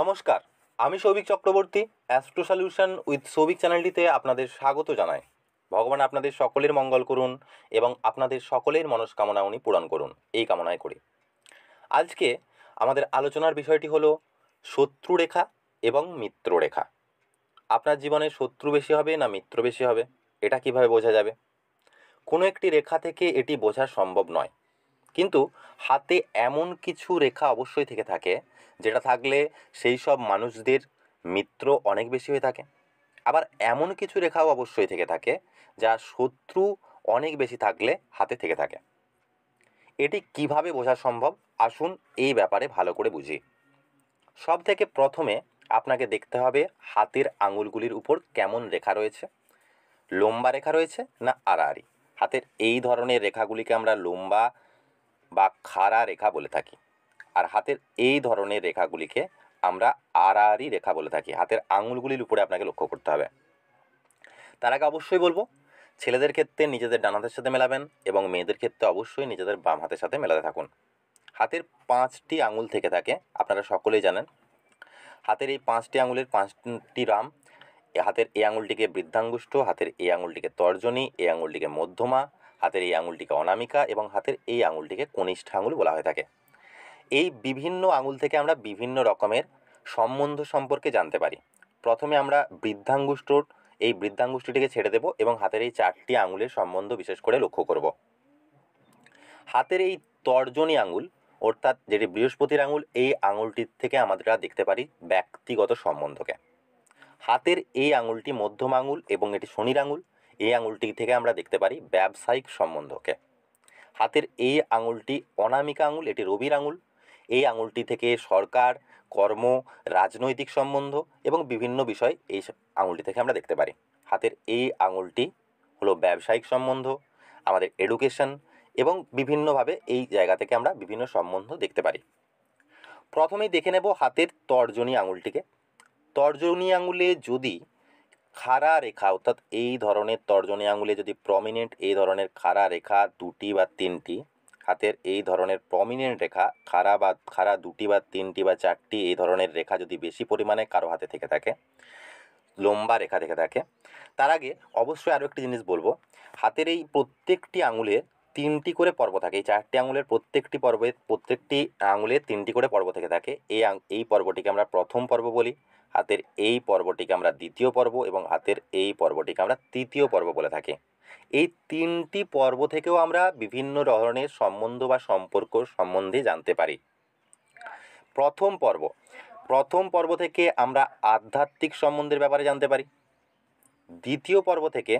নমস্কার আমি Souvik Chakraborty astro solution with Souvik চ্যানেলটিতে আপনাদের স্বাগত জানাই ভগবান আপনাদের সকলের মঙ্গল করুন এবং আপনাদের সকলের মনস্কামনা উনি পূরণ করুন এই কামনায় করি আজকে আমাদের আলোচনার বিষয়টি হলো রেখা এবং মিত্ররেখা আপনার জীবনে শত্রু বেশি হবে না মিত্র বেশি হবে এটা কিভাবে বোঝা যাবে কোনো একটি রেখা থেকে এটি বোঝা সম্ভব নয় কিন্তু হাতে এমন কিছু রেখা অবশ্যই থেকে থাকে যেটা থাকলে সেই সব মানুষদের মিত্র অনেক বেশি হয়ে থাকে আবার এমন কিছু রেখাও অবশ্যই থেকে থাকে যা শত্রু অনেক বেশি থাকলে হাতে থেকে থাকে এটি কিভাবে বোঝা সম্ভব আসুন এই ব্যাপারে ভালো করে বুঝি সব থেকে প্রথমে আপনাকে দেখতে হবে হাতের আঙুলগুলির উপর কেমন রেখা রয়েছে লম্বা রেখা রয়েছে না আড়াআড়ি হাতের এই ধরনের রেখাগুলিকে আমরা লম্বা বা খাড়া রেখা বলে থাকি আর হাতের এই ধরনের রেখাগুলিকে আমরা আড়াআড়ি রেখা বলে থাকি হাতের আঙুলগুলির উপরে আপনাকে লক্ষ্য করতে হবে তার আগে অবশ্যই বলবো ছেলেদের ক্ষেত্রে নিজেদের ডান হাতের সাথে মেলাবেন এবং মেয়েদের ক্ষেত্রে অবশ্যই নিজেদের বাম হাতের সাথে মেলাতে থাকুন হাতের পাঁচটি আঙুল থেকে থাকে আপনারা সকলেই জানেন হাতের এই পাঁচটি আঙুলের পাঁচটি রাম হাতের এই আঙুলটিকে বৃদ্ধাঙ্গুষ্ঠ হাতের এই আঙুলটিকে তর্জনী এই আঙুলটিকে মধ্যমা হাতের এই আঙুলটিকে অনামিকা এবং হাতের এই আঙুলটিকে কনিষ্ঠ আঙুল বলা হয়ে থাকে এই বিভিন্ন আঙুল থেকে আমরা বিভিন্ন রকমের সম্বন্ধ সম্পর্কে জানতে পারি প্রথমে আমরা বৃদ্ধাঙ্গুষ্ঠর এই বৃদ্ধাঙ্গুষ্টিটিকে ছেড়ে দেব এবং হাতের এই চারটি আঙুলের সম্বন্ধ বিশেষ করে লক্ষ্য করব হাতের এই তর্জনী আঙুল অর্থাৎ যেটি বৃহস্পতির আঙুল এই আঙুলটির থেকে আমরা দেখতে পারি ব্যক্তিগত সম্বন্ধকে হাতের এই আঙুলটি মধ্যম আঙুল এবং এটি শনির আঙুল এই আঙুলটি থেকে আমরা দেখতে পারি ব্যবসায়িক সম্বন্ধকে হাতের এই আঙুলটি অনামিকা আঙুল এটি রবির আঙুল এই আঙুলটি থেকে সরকার কর্ম রাজনৈতিক সম্বন্ধ এবং বিভিন্ন বিষয় এই আঙুলটি থেকে আমরা দেখতে পারি হাতের এই আঙুলটি হলো ব্যবসায়িক সম্বন্ধ আমাদের এডুকেশন এবং বিভিন্নভাবে এই জায়গা থেকে আমরা বিভিন্ন সম্বন্ধ দেখতে পারি প্রথমেই দেখে নেব হাতের তর্জনী আঙুলটিকে তর্জনী আঙুলে যদি খাড়া রেখা অর্থাৎ এই ধরনের তর্জনী আঙুলে যদি প্রমিনেন্ট এই ধরনের খাড়া রেখা দুটি বা তিনটি হাতের এই ধরনের প্রমিনেন্ট রেখা খাড়া বা খাড়া দুটি বা তিনটি বা চারটি এই ধরনের রেখা যদি বেশি পরিমাণে কারো হাতে থেকে থাকে লম্বা রেখা থেকে থাকে তার আগে অবশ্যই আরও একটি জিনিস বলবো হাতের এই প্রত্যেকটি আঙুলের তিনটি করে পর্ব থাকে এই চারটি আঙুলের প্রত্যেকটি পর্বে প্রত্যেকটি আঙুলে তিনটি করে পর্ব থেকে থাকে এই এই পর্বটিকে আমরা প্রথম পর্ব বলি হাতের এই পর্বটিকে আমরা দ্বিতীয় পর্ব এবং হাতের এই পর্বটিকে আমরা তৃতীয় পর্ব বলে থাকি এই তিনটি পর্ব থেকেও আমরা বিভিন্ন ধরনের সম্বন্ধ বা সম্পর্ক সম্বন্ধে জানতে পারি প্রথম পর্ব প্রথম পর্ব থেকে আমরা আধ্যাত্মিক সম্বন্ধের ব্যাপারে জানতে পারি দ্বিতীয় পর্ব থেকে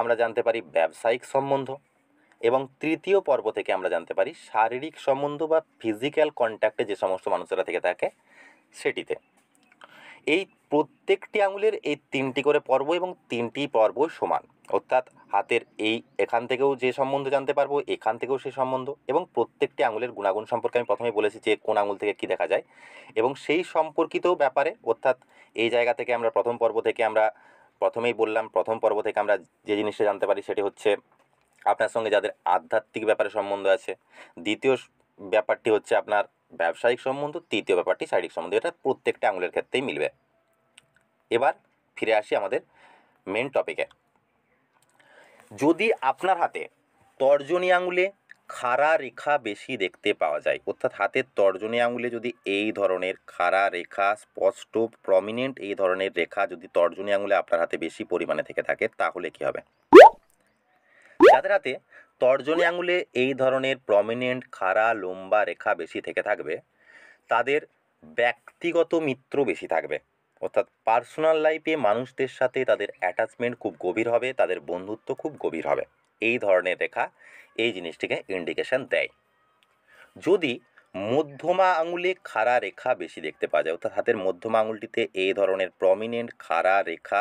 আমরা জানতে পারি ব্যবসায়িক সম্বন্ধ এবং তৃতীয় পর্ব থেকে আমরা জানতে পারি শারীরিক সম্বন্ধ বা ফিজিক্যাল কন্ট্যাক্টে যে সমস্ত মানুষেরা থেকে থাকে সেটিতে এই প্রত্যেকটি আঙুলের এই তিনটি করে পর্ব এবং তিনটি পর্ব সমান অর্থাৎ হাতের এই এখান থেকেও যে সম্বন্ধ জানতে পারবো এখান থেকেও সেই সম্বন্ধ এবং প্রত্যেকটি আঙুলের গুণাগুণ সম্পর্কে আমি প্রথমে বলেছি যে কোন আঙুল থেকে কী দেখা যায় এবং সেই সম্পর্কিত ব্যাপারে অর্থাৎ এই জায়গা থেকে আমরা প্রথম পর্ব থেকে আমরা প্রথমেই বললাম প্রথম পর্ব থেকে আমরা যে জিনিসটা জানতে পারি সেটি হচ্ছে আপনার সঙ্গে যাদের আধ্যাত্মিক ব্যাপারে সম্বন্ধ আছে দ্বিতীয় ব্যাপারটি হচ্ছে আপনার ব্যবসায়িক সম্বন্ধ তৃতীয় ব্যাপারটি শারীরিক সম্বন্ধ এটা প্রত্যেকটা আঙুলের ক্ষেত্রেই মিলবে এবার ফিরে আসি আমাদের মেন টপিকে যদি আপনার হাতে তর্জনী আঙুলে খাড়া রেখা বেশি দেখতে পাওয়া যায় অর্থাৎ হাতের তর্জনী আঙুলে যদি এই ধরনের খাড়া রেখা স্পষ্ট প্রমিনেন্ট এই ধরনের রেখা যদি তর্জনী আঙুলে আপনার হাতে বেশি পরিমাণে থেকে থাকে তাহলে কি হবে যাদের হাতে তর্জনী আঙুলে এই ধরনের প্রমিনেন্ট খাড়া লম্বা রেখা বেশি থেকে থাকবে তাদের ব্যক্তিগত মিত্র বেশি থাকবে অর্থাৎ পার্সোনাল লাইফে মানুষদের সাথে তাদের অ্যাটাচমেন্ট খুব গভীর হবে তাদের বন্ধুত্ব খুব গভীর হবে এই ধরনের রেখা এই জিনিসটিকে ইন্ডিকেশন দেয় যদি মধ্যমা আঙুলে খাড়া রেখা বেশি দেখতে পাওয়া যায় অর্থাৎ হাতের মধ্যমা আঙুলটিতে এই ধরনের প্রমিনেন্ট খাড়া রেখা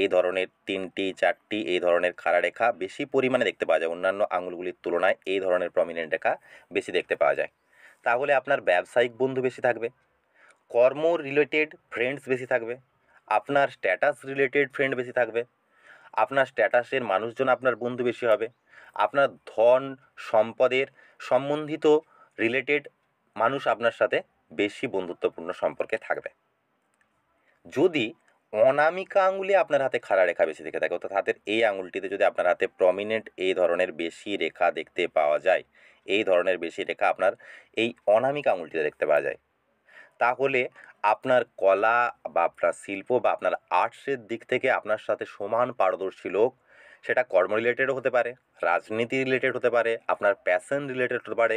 এই ধরনের তিনটি চারটি এই ধরনের খাড়া রেখা বেশি পরিমাণে দেখতে পাওয়া যায় অন্যান্য আঙুলগুলির তুলনায় এই ধরনের প্রমিনেন্ট রেখা বেশি দেখতে পাওয়া যায় তাহলে আপনার ব্যবসায়িক বন্ধু বেশি থাকবে কর্ম রিলেটেড ফ্রেন্ডস বেশি থাকবে আপনার স্ট্যাটাস রিলেটেড ফ্রেন্ড বেশি থাকবে আপনার স্ট্যাটাসের মানুষজন আপনার বন্ধু বেশি হবে আপনার ধন সম্পদের সম্বন্ধিত রিলেটেড মানুষ আপনার সাথে বেশি বন্ধুত্বপূর্ণ সম্পর্কে থাকবে যদি অনামিকা আঙুলে আপনার হাতে খাড়া রেখা বেশি দেখে থাকে অর্থাৎ হাতের এই আঙুলটিতে যদি আপনার হাতে প্রমিনেন্ট এই ধরনের বেশি রেখা দেখতে পাওয়া যায় এই ধরনের বেশি রেখা আপনার এই অনামিকা আঙুলটিতে দেখতে পাওয়া যায় তাহলে আপনার কলা বা আপনার শিল্প বা আপনার আর্টসের দিক থেকে আপনার সাথে সমান পারদর্শী লোক সেটা কর্ম রিলেটেডও হতে পারে রাজনীতি রিলেটেড হতে পারে আপনার প্যাশন রিলেটেড হতে পারে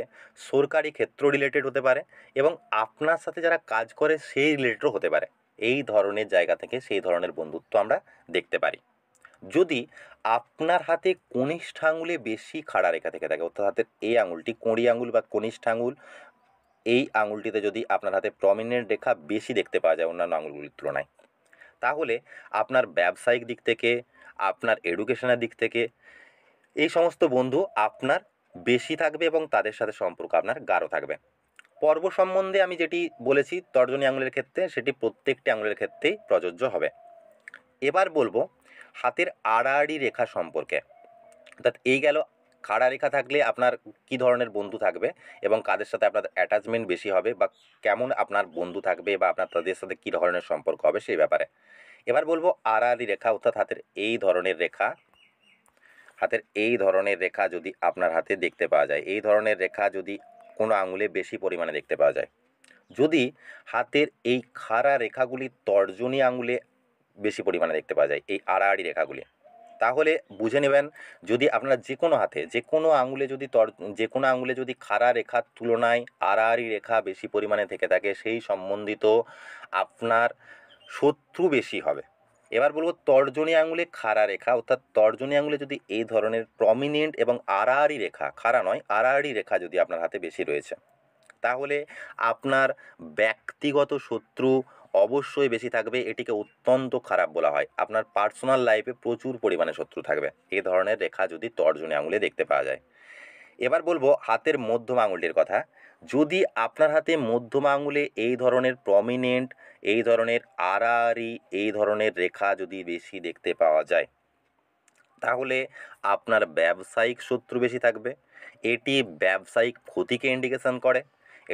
সরকারি ক্ষেত্র রিলেটেড হতে পারে এবং আপনার সাথে যারা কাজ করে সেই রিলেটেডও হতে পারে এই ধরনের জায়গা থেকে সেই ধরনের বন্ধুত্ব আমরা দেখতে পারি যদি আপনার হাতে কনিষ্ঠ আঙুলে বেশি খাড়া রেখা থেকে থাকে অর্থাৎ হাতের এই আঙুলটি কড়ি আঙুল বা কনিষ্ঠ আঙুল এই আঙুলটিতে যদি আপনার হাতে প্রমিনেন্ট রেখা বেশি দেখতে পাওয়া যায় অন্যান্য আঙুলগুলির তুলনায় তাহলে আপনার ব্যবসায়িক দিক থেকে আপনার এডুকেশনের দিক থেকে এই সমস্ত বন্ধু আপনার বেশি থাকবে এবং তাদের সাথে সম্পর্ক আপনার গাঢ় থাকবে পর্ব সম্বন্ধে আমি যেটি বলেছি তর্জনী আঙুলের ক্ষেত্রে সেটি প্রত্যেকটি আঙুলের ক্ষেত্রেই প্রযোজ্য হবে এবার বলবো হাতের আড়াআড়ি রেখা সম্পর্কে অর্থাৎ এই গেল খাড়া রেখা থাকলে আপনার কি ধরনের বন্ধু থাকবে এবং কাদের সাথে আপনার অ্যাটাচমেন্ট বেশি হবে বা কেমন আপনার বন্ধু থাকবে বা আপনার তাদের সাথে কী ধরনের সম্পর্ক হবে সেই ব্যাপারে এবার বলবো আড়াআড়ি রেখা অর্থাৎ হাতের এই ধরনের রেখা হাতের এই ধরনের রেখা যদি আপনার হাতে দেখতে পাওয়া যায় এই ধরনের রেখা যদি কোনো আঙুলে বেশি পরিমাণে দেখতে পাওয়া যায় যদি হাতের এই খাড়া রেখাগুলি তর্জনী আঙুলে বেশি পরিমাণে দেখতে পাওয়া যায় এই আড়াআড়ি রেখাগুলি তাহলে বুঝে নেবেন যদি আপনার যে কোনো হাতে যে কোনো আঙুলে যদি তর যে কোনো আঙুলে যদি খাড়া রেখার তুলনায় আড়াআড়ি রেখা বেশি পরিমাণে থেকে থাকে সেই সম্বন্ধিত আপনার শত্রু বেশি হবে এবার বলবো তর্জনী আঙুলে খাড়া রেখা অর্থাৎ তর্জনী আঙুলে যদি এই ধরনের প্রমিনেন্ট এবং আড়াআড়ি রেখা খাড়া নয় আড়াআড়ি রেখা যদি আপনার হাতে বেশি রয়েছে তাহলে আপনার ব্যক্তিগত শত্রু অবশ্যই বেশি থাকবে এটিকে অত্যন্ত খারাপ বলা হয় আপনার পার্সোনাল লাইফে প্রচুর পরিমাণে শত্রু থাকবে এ ধরনের রেখা যদি তর্জনী আঙুলে দেখতে পাওয়া যায় এবার বলবো হাতের মধ্যম আঙুলটির কথা যদি আপনার হাতে মধ্যম আঙুলে এই ধরনের প্রমিনেন্ট এই ধরনের আড়াআড়ি এই ধরনের রেখা যদি বেশি দেখতে পাওয়া যায় তাহলে আপনার ব্যবসায়িক শত্রু বেশি থাকবে এটি ব্যবসায়িক ক্ষতিকে ইন্ডিকেশন করে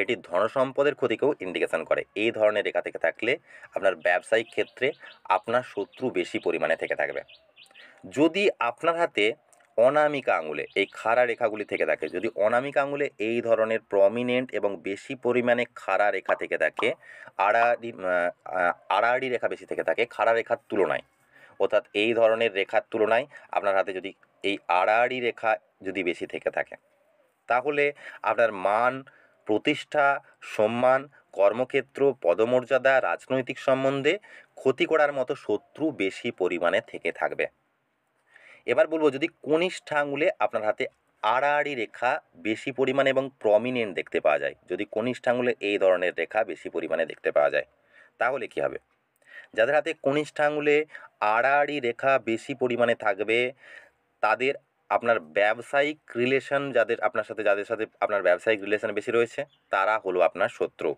এটি ধনসম্পদের ক্ষতিকেও ইন্ডিকেশন করে এই ধরনের রেখা থেকে থাকলে আপনার ব্যবসায়িক ক্ষেত্রে আপনার শত্রু বেশি পরিমাণে থেকে থাকবে যদি আপনার হাতে অনামিকা আঙুলে এই খাড়া রেখাগুলি থেকে থাকে যদি অনামিকা আঙুলে এই ধরনের প্রমিনেন্ট এবং বেশি পরিমাণে খাড়া রেখা থেকে থাকে আড়াআড়ি আড়াআড়ি রেখা বেশি থেকে থাকে খাড়া রেখার তুলনায় অর্থাৎ এই ধরনের রেখার তুলনায় আপনার হাতে যদি এই আড়াআড়ি রেখা যদি বেশি থেকে থাকে তাহলে আপনার মান প্রতিষ্ঠা সম্মান কর্মক্ষেত্র পদমর্যাদা রাজনৈতিক সম্বন্ধে ক্ষতি করার মতো শত্রু বেশি পরিমাণে থেকে থাকবে এবার বলবো যদি কনিষ্ঠা আঙুলে আপনার হাতে আড়াআড়ি রেখা বেশি পরিমাণে এবং প্রমিনেন্ট দেখতে পাওয়া যায় যদি কনিষ্ঠা আঙুলে এই ধরনের রেখা বেশি পরিমাণে দেখতে পাওয়া যায় তাহলে কি হবে যাদের হাতে কনিষ্ঠা আঙুলে আড়াআড়ি রেখা বেশি পরিমাণে থাকবে তাদের আপনার ব্যবসায়িক রিলেশন যাদের আপনার সাথে যাদের সাথে আপনার ব্যবসায়িক রিলেশন বেশি রয়েছে তারা হলো আপনার শত্রু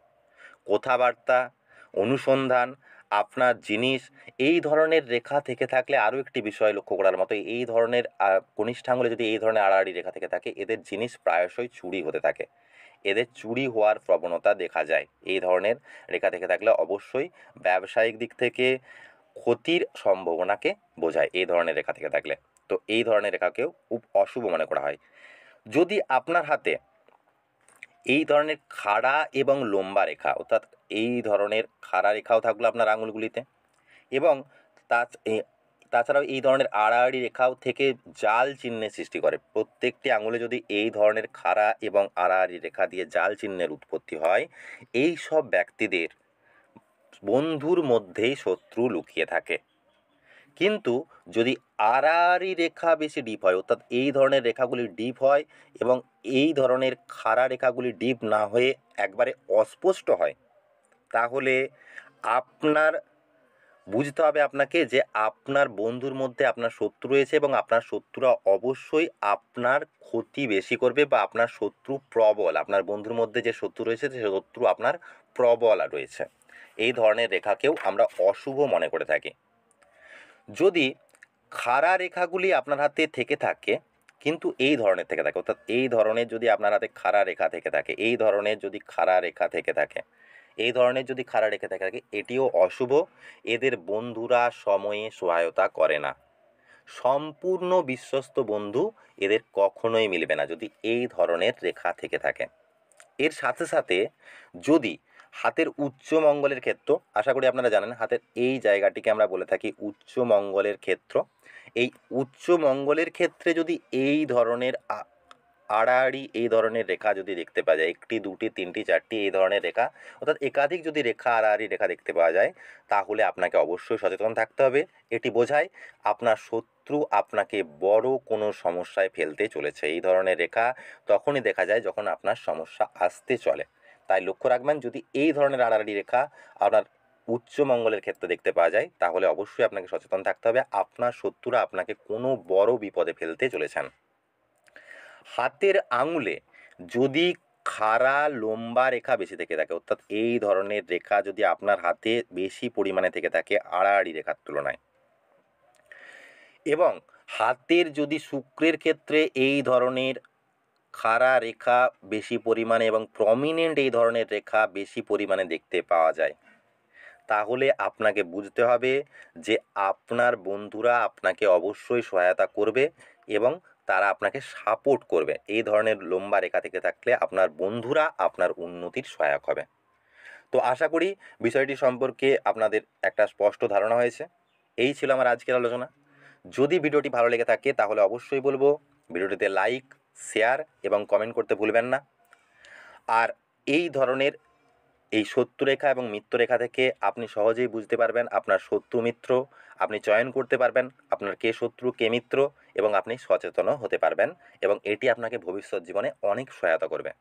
কথাবার্তা অনুসন্ধান আপনার জিনিস এই ধরনের রেখা থেকে থাকলে আরও একটি বিষয় লক্ষ্য করার মতো এই ধরনের কনিষ্ঠ যদি এই ধরনের আড়াআড়ি রেখা থেকে থাকে এদের জিনিস প্রায়শই চুরি হতে থাকে এদের চুরি হওয়ার প্রবণতা দেখা যায় এই ধরনের রেখা থেকে থাকলে অবশ্যই ব্যবসায়িক দিক থেকে ক্ষতির সম্ভাবনাকে বোঝায় এই ধরনের রেখা থেকে থাকলে তো এই ধরনের রেখাকেও খুব অশুভ মনে করা হয় যদি আপনার হাতে এই ধরনের খাড়া এবং লম্বা রেখা অর্থাৎ এই ধরনের খাড়া রেখাও থাকলো আপনার আঙুলগুলিতে এবং তা তাছাড়াও এই ধরনের আড়াআড়ি রেখাও থেকে জাল চিহ্নের সৃষ্টি করে প্রত্যেকটি আঙুলে যদি এই ধরনের খাড়া এবং আড়াআড়ি রেখা দিয়ে জাল চিহ্নের উৎপত্তি হয় এই সব ব্যক্তিদের বন্ধুর মধ্যেই শত্রু লুকিয়ে থাকে কিন্তু যদি আড়াআড়ি রেখা বেশি ডিপ হয় অর্থাৎ এই ধরনের রেখাগুলি ডিপ হয় এবং এই ধরনের খাড়া রেখাগুলি ডিপ না হয়ে একবারে অস্পষ্ট হয় তাহলে আপনার বুঝতে হবে আপনাকে যে আপনার বন্ধুর মধ্যে আপনার শত্রু রয়েছে এবং আপনার শত্রুরা অবশ্যই আপনার ক্ষতি বেশি করবে বা আপনার শত্রু প্রবল আপনার বন্ধুর মধ্যে যে শত্রু রয়েছে সে শত্রু আপনার প্রবল রয়েছে এই ধরনের রেখাকেও আমরা অশুভ মনে করে থাকি যদি খাড়া রেখাগুলি আপনার হাতে থেকে থাকে কিন্তু এই ধরনের থেকে থাকে অর্থাৎ এই ধরনের যদি আপনার হাতে খাড়া রেখা থেকে থাকে এই ধরনের যদি খাড়া রেখা থেকে থাকে এই ধরনের যদি খাড়া রেখা থেকে থাকে এটিও অশুভ এদের বন্ধুরা সময়ে সহায়তা করে না সম্পূর্ণ বিশ্বস্ত বন্ধু এদের কখনোই মিলবে না যদি এই ধরনের রেখা থেকে থাকে এর সাথে সাথে যদি হাতের উচ্চ মঙ্গলের ক্ষেত্র আশা করি আপনারা জানেন হাতের এই জায়গাটিকে আমরা বলে থাকি উচ্চ মঙ্গলের ক্ষেত্র এই উচ্চ মঙ্গলের ক্ষেত্রে যদি এই ধরনের আড়াআড়ি এই ধরনের রেখা যদি দেখতে পাওয়া যায় একটি দুটি তিনটি চারটি এই ধরনের রেখা অর্থাৎ একাধিক যদি রেখা আড়াআড়ি রেখা দেখতে পাওয়া যায় তাহলে আপনাকে অবশ্যই সচেতন থাকতে হবে এটি বোঝায় আপনার শত্রু আপনাকে বড় কোনো সমস্যায় ফেলতে চলেছে এই ধরনের রেখা তখনই দেখা যায় যখন আপনার সমস্যা আসতে চলে তাই লক্ষ্য রাখবেন যদি এই ধরনের আড়াআড়ি রেখা আপনার উচ্চ মঙ্গলের ক্ষেত্রে দেখতে পাওয়া যায় তাহলে অবশ্যই আপনাকে সচেতন থাকতে হবে আপনার শত্রুরা আপনাকে কোনো বড় বিপদে ফেলতে চলেছেন হাতের আঙুলে যদি খাড়া লম্বা রেখা বেশি থেকে থাকে অর্থাৎ এই ধরনের রেখা যদি আপনার হাতে বেশি পরিমাণে থেকে থাকে আড়াআড়ি রেখার তুলনায় এবং হাতের যদি শুক্রের ক্ষেত্রে এই ধরনের খাড়া রেখা বেশি পরিমাণে এবং প্রমিনেন্ট এই ধরনের রেখা বেশি পরিমাণে দেখতে পাওয়া যায় তাহলে আপনাকে বুঝতে হবে যে আপনার বন্ধুরা আপনাকে অবশ্যই সহায়তা করবে এবং তারা আপনাকে সাপোর্ট করবে এই ধরনের লম্বা রেখা থেকে থাকলে আপনার বন্ধুরা আপনার উন্নতির সহায়ক হবে তো আশা করি বিষয়টি সম্পর্কে আপনাদের একটা স্পষ্ট ধারণা হয়েছে এই ছিল আমার আজকের আলোচনা যদি ভিডিওটি ভালো লেগে থাকে তাহলে অবশ্যই বলবো ভিডিওটিতে লাইক শেয়ার এবং কমেন্ট করতে ভুলবেন না আর এই ধরনের এই শত্রুরেখা এবং মিত্ররেখা থেকে আপনি সহজেই বুঝতে পারবেন আপনার শত্রু মিত্র আপনি চয়ন করতে পারবেন আপনার কে শত্রু কে মিত্র এবং আপনি সচেতনও হতে পারবেন এবং এটি আপনাকে ভবিষ্যৎ জীবনে অনেক সহায়তা করবে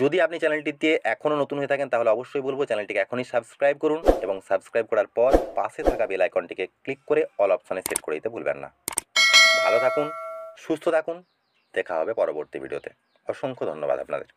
যদি আপনি চ্যানেলটি দিয়ে এখনও নতুন হয়ে থাকেন তাহলে অবশ্যই বলবো চ্যানেলটিকে এখনই সাবস্ক্রাইব করুন এবং সাবস্ক্রাইব করার পর পাশে থাকা বেল আইকনটিকে ক্লিক করে অল অপশানে সেট করে দিতে ভুলবেন না ভালো থাকুন সুস্থ থাকুন দেখা হবে পরবর্তী ভিডিওতে অসংখ্য ধন্যবাদ আপনাদের